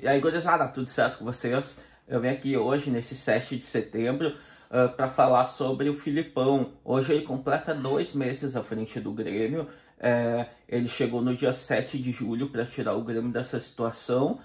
E aí, gurizada, ah, tudo certo com vocês? Eu venho aqui hoje, nesse 7 de setembro, uh, ah, para falar sobre o Filipão. Hoje ele completa dois meses à frente do Grêmio. É, ele chegou no dia 7 de julho para tirar o Grêmio dessa situação.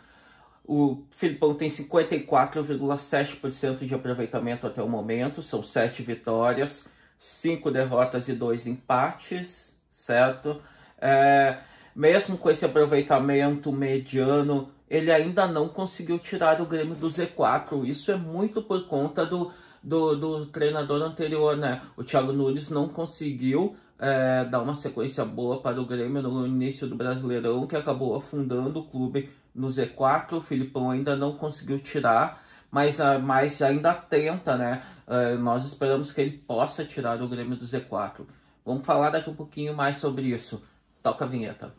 O Filipão tem 54,7% de aproveitamento até o momento. São sete vitórias, cinco derrotas e dois empates, certo? É, mesmo com esse aproveitamento mediano, ele ainda não conseguiu tirar o Grêmio do Z4. Isso é muito por conta do, do, do treinador anterior, né? O Thiago Nunes não conseguiu é, dar uma sequência boa para o Grêmio no início do Brasileirão, que acabou afundando o clube no Z4. O Filipão ainda não conseguiu tirar, mas, ah, mas ainda tenta, né? É, nós esperamos que ele possa tirar o Grêmio do Z4. Vamos falar daqui um pouquinho mais sobre isso. Toca a vinheta.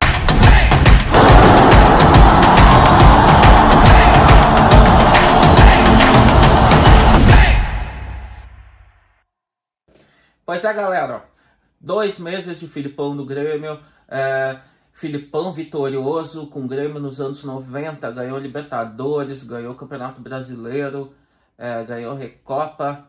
Mas é, galera, dois meses de Filipão no Grêmio. É, Filipão vitorioso com o Grêmio nos anos 90. Ganhou Libertadores, ganhou Campeonato Brasileiro, é, ganhou Recopa,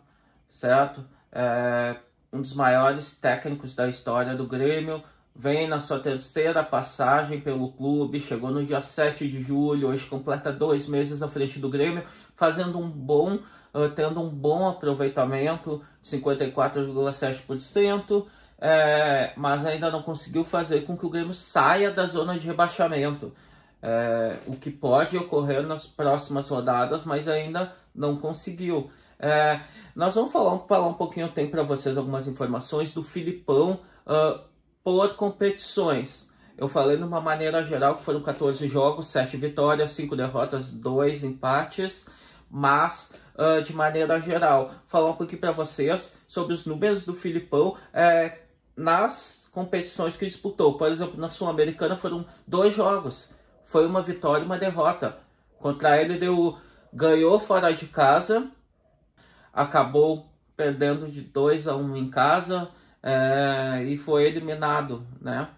certo? É, um dos maiores técnicos da história do Grêmio. Vem na sua terceira passagem pelo clube, chegou no dia 7 de julho, hoje completa dois meses à frente do Grêmio, fazendo um bom, uh, tendo um bom aproveitamento, 54,7%, é, mas ainda não conseguiu fazer com que o Grêmio saia da zona de rebaixamento. É, o que pode ocorrer nas próximas rodadas, mas ainda não conseguiu. É, nós vamos falar, falar um pouquinho, tem para vocês algumas informações do Filipão uh, por competições. Eu falei de uma maneira geral que foram 14 jogos, 7 vitórias, 5 derrotas, 2 empates, mas uh, de maneira geral. Falar um pouquinho para vocês sobre os números do Filipão é, nas competições que disputou. Por exemplo, na Sul-Americana foram dois jogos. Foi uma vitória e uma derrota. Contra ele deu, ganhou fora de casa, acabou perdendo de 2 a 1 um em casa é, e foi eliminado né,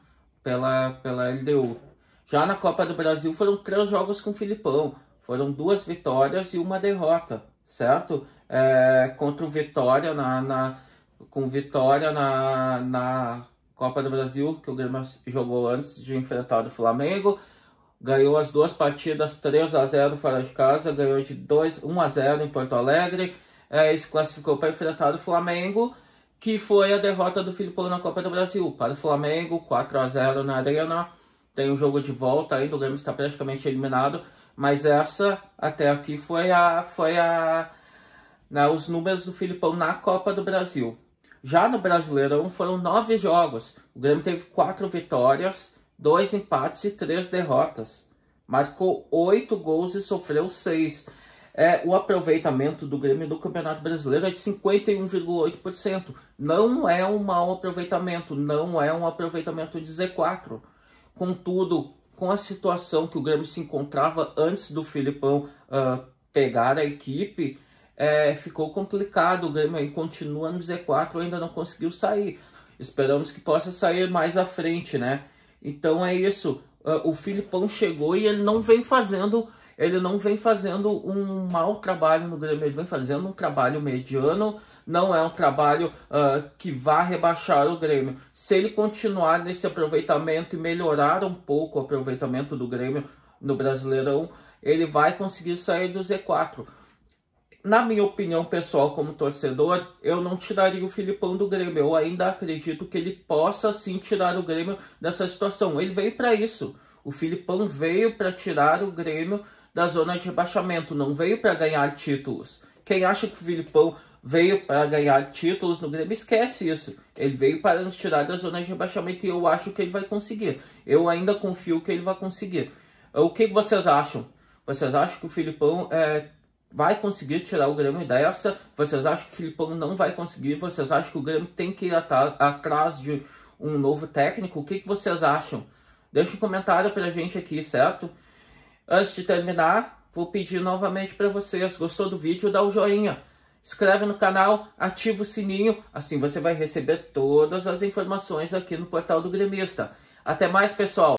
pela, pela LDU. Já na Copa do Brasil foram três jogos com o Filipão. Foram duas vitórias e uma derrota certo? É, contra o Vitória na, na com Vitória na, na Copa do Brasil, que o Grêmio jogou antes de enfrentar o Flamengo. Ganhou as duas partidas 3 a 0 fora de casa, ganhou de 2, 1 a 0 em Porto Alegre. É, se classificou para enfrentar o Flamengo, que foi a derrota do Filipão na Copa do Brasil. Para o Flamengo, 4 a 0 na Arena. Tem um jogo de volta ainda, o Grêmio está praticamente eliminado. Mas essa até aqui foi a foi a né, os números do Filipão na Copa do Brasil. Já no Brasileirão foram nove jogos. O Grêmio teve quatro vitórias, dois empates e três derrotas. Marcou oito gols e sofreu seis. É, o aproveitamento do Grêmio no Campeonato Brasileiro é de 51,8%. Não é um mau aproveitamento, não é um aproveitamento de Z4. Contudo, com a situação que o Grêmio se encontrava antes do Filipão uh, pegar a equipe, é, ficou complicado. O Grêmio continua no Z4, ainda não conseguiu sair. Esperamos que possa sair mais à frente, né? Então é isso. Uh, o Filipão chegou e ele não vem fazendo ele não vem fazendo um mau trabalho no Grêmio, ele vem fazendo um trabalho mediano, não é um trabalho uh, que vá rebaixar o Grêmio. Se ele continuar nesse aproveitamento e melhorar um pouco o aproveitamento do Grêmio no Brasileirão, ele vai conseguir sair do Z4. Na minha opinião pessoal, como torcedor, eu não tiraria o Filipão do Grêmio. Eu ainda acredito que ele possa sim tirar o Grêmio dessa situação. Ele veio para isso. O Filipão veio para tirar o Grêmio da zona de rebaixamento, não veio para ganhar títulos. Quem acha que o Filipão veio para ganhar títulos no Grêmio, esquece isso. Ele veio para nos tirar da zona de rebaixamento e eu acho que ele vai conseguir. Eu ainda confio que ele vai conseguir. O que vocês acham? Vocês acham que o Filipão é, vai conseguir tirar o Grêmio dessa? Vocês acham que o Filipão não vai conseguir? Vocês acham que o Grêmio tem que ir atrás de um novo técnico? O que, vocês acham? Deixa um comentário pra gente aqui, certo? Antes de terminar, vou pedir novamente para vocês, gostou do vídeo, dá o um joinha. Inscreve no canal, ativa o sininho, assim você vai receber todas as informações aqui no Portal do Gremista. Até mais, pessoal!